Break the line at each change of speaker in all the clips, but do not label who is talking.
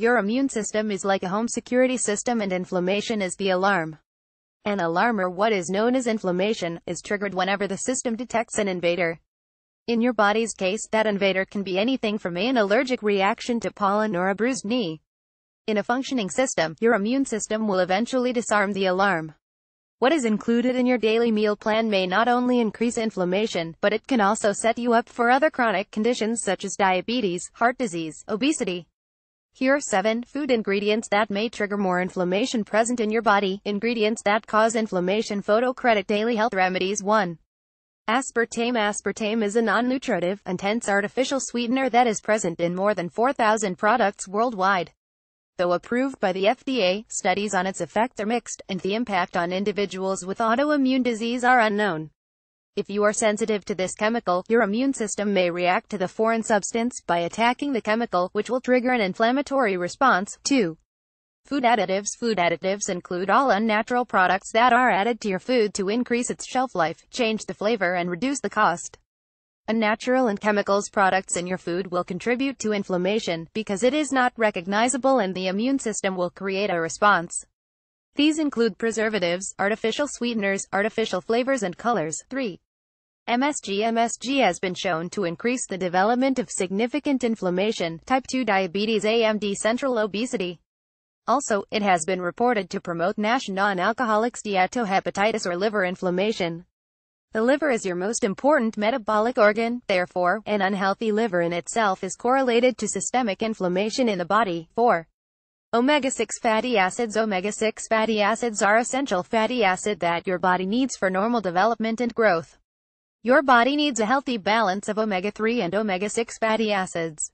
Your immune system is like a home security system and inflammation is the alarm. An alarm or what is known as inflammation is triggered whenever the system detects an invader. In your body's case, that invader can be anything from an allergic reaction to pollen or a bruised knee. In a functioning system, your immune system will eventually disarm the alarm. What is included in your daily meal plan may not only increase inflammation, but it can also set you up for other chronic conditions such as diabetes, heart disease, obesity, here are 7 food ingredients that may trigger more inflammation present in your body. Ingredients that cause inflammation photo credit daily health remedies 1. Aspartame Aspartame is a non-nutritive, intense artificial sweetener that is present in more than 4,000 products worldwide. Though approved by the FDA, studies on its effect are mixed, and the impact on individuals with autoimmune disease are unknown. If you are sensitive to this chemical, your immune system may react to the foreign substance by attacking the chemical, which will trigger an inflammatory response. 2. Food additives Food additives include all unnatural products that are added to your food to increase its shelf life, change the flavor and reduce the cost. Unnatural and chemicals products in your food will contribute to inflammation, because it is not recognizable and the immune system will create a response. These include preservatives, artificial sweeteners, artificial flavors and colors. 3. MSG MSG has been shown to increase the development of significant inflammation, type 2 diabetes AMD central obesity. Also, it has been reported to promote NASH non-alcoholic steatohepatitis or liver inflammation. The liver is your most important metabolic organ, therefore, an unhealthy liver in itself is correlated to systemic inflammation in the body. 4. Omega-6 fatty acids Omega-6 fatty acids are essential fatty acid that your body needs for normal development and growth. Your body needs a healthy balance of omega-3 and omega-6 fatty acids.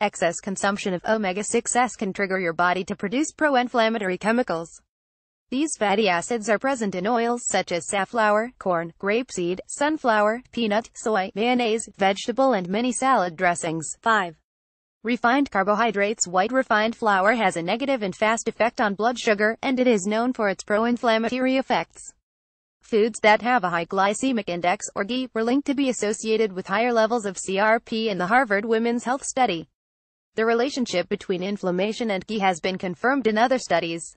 Excess consumption of omega-6s can trigger your body to produce pro-inflammatory chemicals. These fatty acids are present in oils such as safflower, corn, grapeseed, sunflower, peanut, soy, mayonnaise, vegetable and many salad dressings. 5. Refined carbohydrates White refined flour has a negative and fast effect on blood sugar, and it is known for its pro-inflammatory effects. Foods that have a high glycemic index, or GI, were linked to be associated with higher levels of CRP in the Harvard Women's Health Study. The relationship between inflammation and GI has been confirmed in other studies.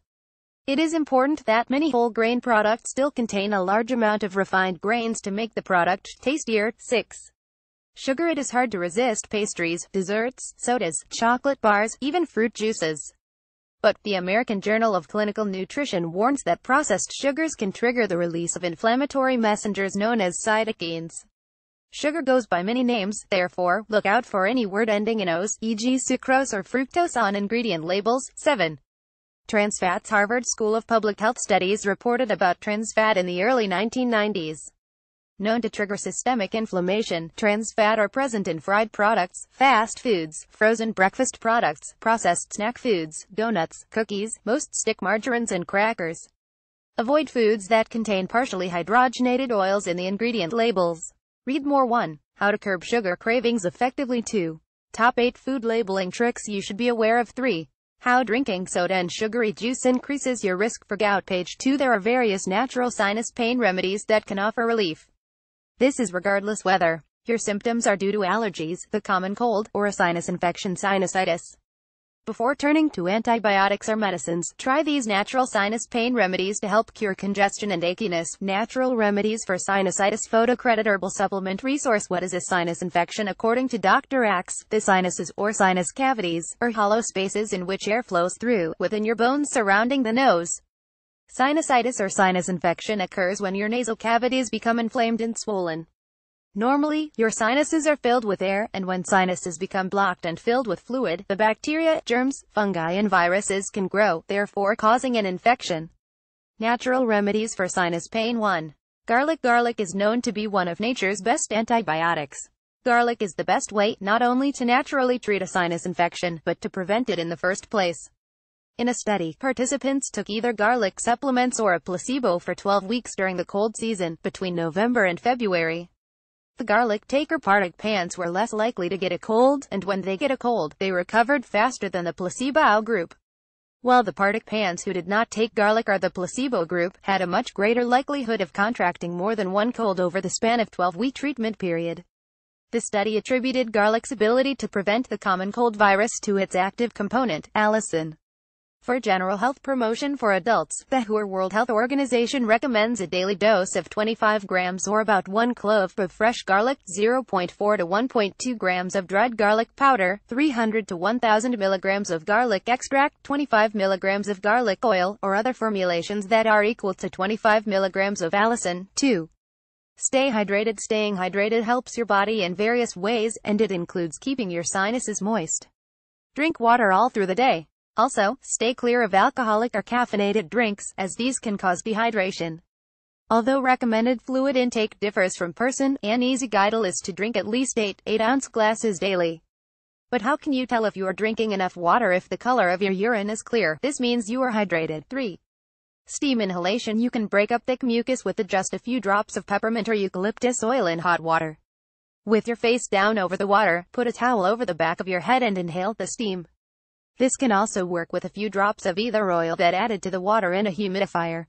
It is important that many whole grain products still contain a large amount of refined grains to make the product tastier. 6. Sugar It is hard to resist pastries, desserts, sodas, chocolate bars, even fruit juices. But, the American Journal of Clinical Nutrition warns that processed sugars can trigger the release of inflammatory messengers known as cytokines. Sugar goes by many names, therefore, look out for any word ending in os, e.g. sucrose or fructose on ingredient labels. 7. Trans fats Harvard School of Public Health Studies reported about trans fat in the early 1990s known to trigger systemic inflammation. Trans fat are present in fried products, fast foods, frozen breakfast products, processed snack foods, donuts, cookies, most stick margarines and crackers. Avoid foods that contain partially hydrogenated oils in the ingredient labels. Read more 1. How to curb sugar cravings effectively 2. Top 8 food labeling tricks you should be aware of 3. How drinking soda and sugary juice increases your risk for gout. Page 2 There are various natural sinus pain remedies that can offer relief. This is regardless whether your symptoms are due to allergies, the common cold, or a sinus infection sinusitis. Before turning to antibiotics or medicines, try these natural sinus pain remedies to help cure congestion and achiness. Natural remedies for sinusitis photocredit herbal supplement resource What is a sinus infection according to Dr. Axe? The sinuses or sinus cavities are hollow spaces in which air flows through within your bones surrounding the nose. Sinusitis or sinus infection occurs when your nasal cavities become inflamed and swollen. Normally, your sinuses are filled with air, and when sinuses become blocked and filled with fluid, the bacteria, germs, fungi and viruses can grow, therefore causing an infection. Natural remedies for sinus pain 1. Garlic Garlic is known to be one of nature's best antibiotics. Garlic is the best way, not only to naturally treat a sinus infection, but to prevent it in the first place. In a study, participants took either garlic supplements or a placebo for 12 weeks during the cold season, between November and February. The garlic taker partic pants were less likely to get a cold, and when they get a cold, they recovered faster than the placebo group. While the partic pants who did not take garlic or the placebo group had a much greater likelihood of contracting more than one cold over the span of 12-week treatment period. The study attributed garlic's ability to prevent the common cold virus to its active component, allicin. For general health promotion for adults, the WHO World Health Organization recommends a daily dose of 25 grams or about 1 clove of fresh garlic, 0.4 to 1.2 grams of dried garlic powder, 300 to 1000 milligrams of garlic extract, 25 milligrams of garlic oil, or other formulations that are equal to 25 milligrams of allicin. 2. Stay hydrated Staying hydrated helps your body in various ways, and it includes keeping your sinuses moist. Drink water all through the day. Also, stay clear of alcoholic or caffeinated drinks, as these can cause dehydration. Although recommended fluid intake differs from person, an easy guide is to drink at least 8 8-ounce glasses daily. But how can you tell if you are drinking enough water if the color of your urine is clear? This means you are hydrated. 3. Steam inhalation You can break up thick mucus with just a few drops of peppermint or eucalyptus oil in hot water. With your face down over the water, put a towel over the back of your head and inhale the steam. This can also work with a few drops of either oil that added to the water in a humidifier.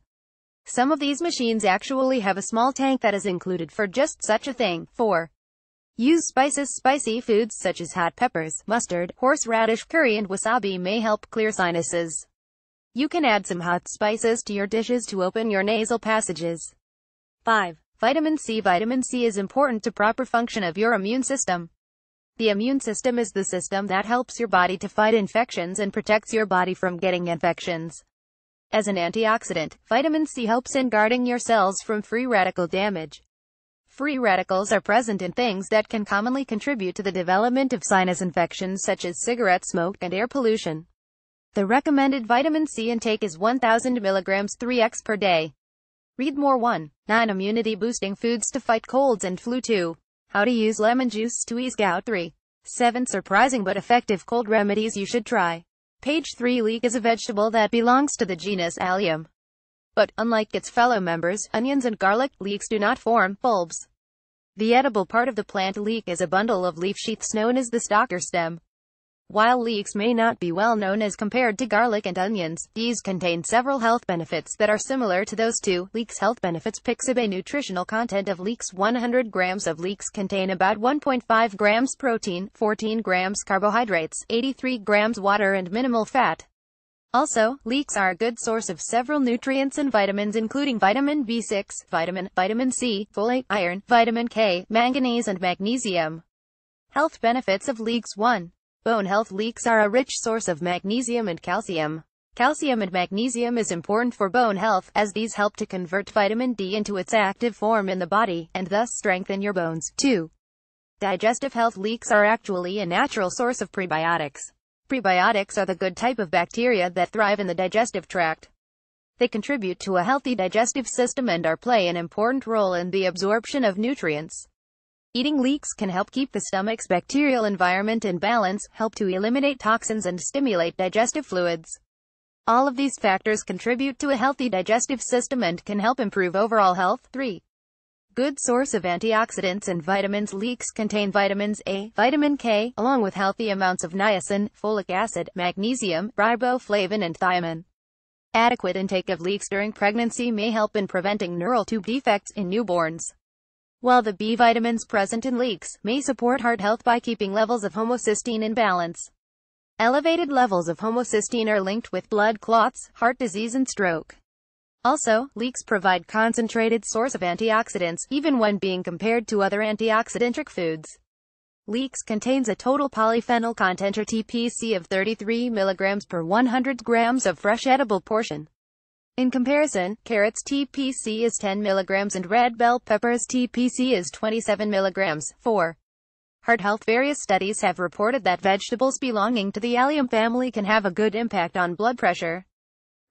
Some of these machines actually have a small tank that is included for just such a thing. 4. Use spices Spicy foods such as hot peppers, mustard, horseradish, curry and wasabi may help clear sinuses. You can add some hot spices to your dishes to open your nasal passages. 5. Vitamin C Vitamin C is important to proper function of your immune system. The immune system is the system that helps your body to fight infections and protects your body from getting infections. As an antioxidant, vitamin C helps in guarding your cells from free radical damage. Free radicals are present in things that can commonly contribute to the development of sinus infections such as cigarette smoke and air pollution. The recommended vitamin C intake is 1000 mg 3x per day. Read more 1. 9 immunity boosting foods to fight colds and flu 2. How to use lemon juice to ease gout. 3. 7 surprising but effective cold remedies you should try. Page 3 Leek is a vegetable that belongs to the genus Allium. But, unlike its fellow members, onions and garlic, leeks do not form bulbs. The edible part of the plant leek is a bundle of leaf sheaths known as the stalk or stem. While leeks may not be well known as compared to garlic and onions, these contain several health benefits that are similar to those two. Leeks health benefits Pixabay nutritional content of leeks 100 grams of leeks contain about 1.5 grams protein, 14 grams carbohydrates, 83 grams water and minimal fat. Also, leeks are a good source of several nutrients and vitamins including vitamin B6, vitamin, vitamin C, folate, iron, vitamin K, manganese and magnesium. Health benefits of leeks 1. Bone health leeks are a rich source of magnesium and calcium. Calcium and magnesium is important for bone health, as these help to convert vitamin D into its active form in the body, and thus strengthen your bones. 2. Digestive health leeks are actually a natural source of prebiotics. Prebiotics are the good type of bacteria that thrive in the digestive tract. They contribute to a healthy digestive system and are play an important role in the absorption of nutrients. Eating leeks can help keep the stomach's bacterial environment in balance, help to eliminate toxins and stimulate digestive fluids. All of these factors contribute to a healthy digestive system and can help improve overall health. 3. Good source of antioxidants and vitamins Leeks contain vitamins A, vitamin K, along with healthy amounts of niacin, folic acid, magnesium, riboflavin and thiamine. Adequate intake of leeks during pregnancy may help in preventing neural tube defects in newborns. While the B vitamins present in leeks may support heart health by keeping levels of homocysteine in balance, elevated levels of homocysteine are linked with blood clots, heart disease and stroke. Also, leeks provide concentrated source of antioxidants, even when being compared to other antioxidantric foods. Leeks contains a total polyphenol content or TPC of 33 mg per 100 grams of fresh edible portion. In comparison, carrots TPC is 10 mg and red bell peppers TPC is 27 mg. 4. Heart health Various studies have reported that vegetables belonging to the allium family can have a good impact on blood pressure.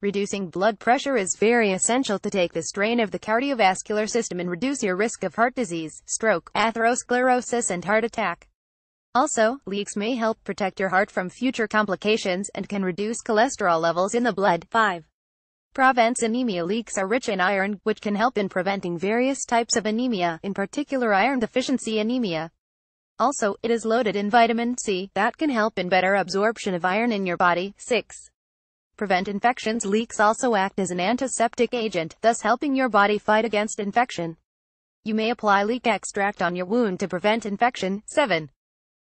Reducing blood pressure is very essential to take the strain of the cardiovascular system and reduce your risk of heart disease, stroke, atherosclerosis and heart attack. Also, leeks may help protect your heart from future complications and can reduce cholesterol levels in the blood. 5. Provence anemia leeks are rich in iron, which can help in preventing various types of anemia, in particular iron deficiency anemia. Also, it is loaded in vitamin C, that can help in better absorption of iron in your body. 6. Prevent infections Leeks also act as an antiseptic agent, thus helping your body fight against infection. You may apply leek extract on your wound to prevent infection. 7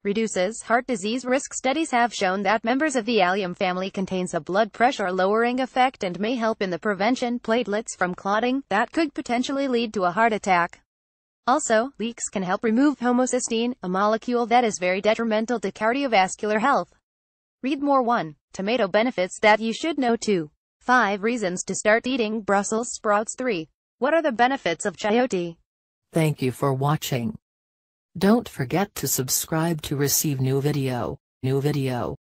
reduces heart disease risk. Studies have shown that members of the allium family contains a blood pressure lowering effect and may help in the prevention platelets from clotting that could potentially lead to a heart attack. Also, leeks can help remove homocysteine, a molecule that is very detrimental to cardiovascular health. Read more 1. Tomato benefits that you should know 2. 5 reasons to start eating Brussels sprouts 3. What are the benefits of chayote? Thank you for watching. Don't forget to subscribe to receive new video, new video.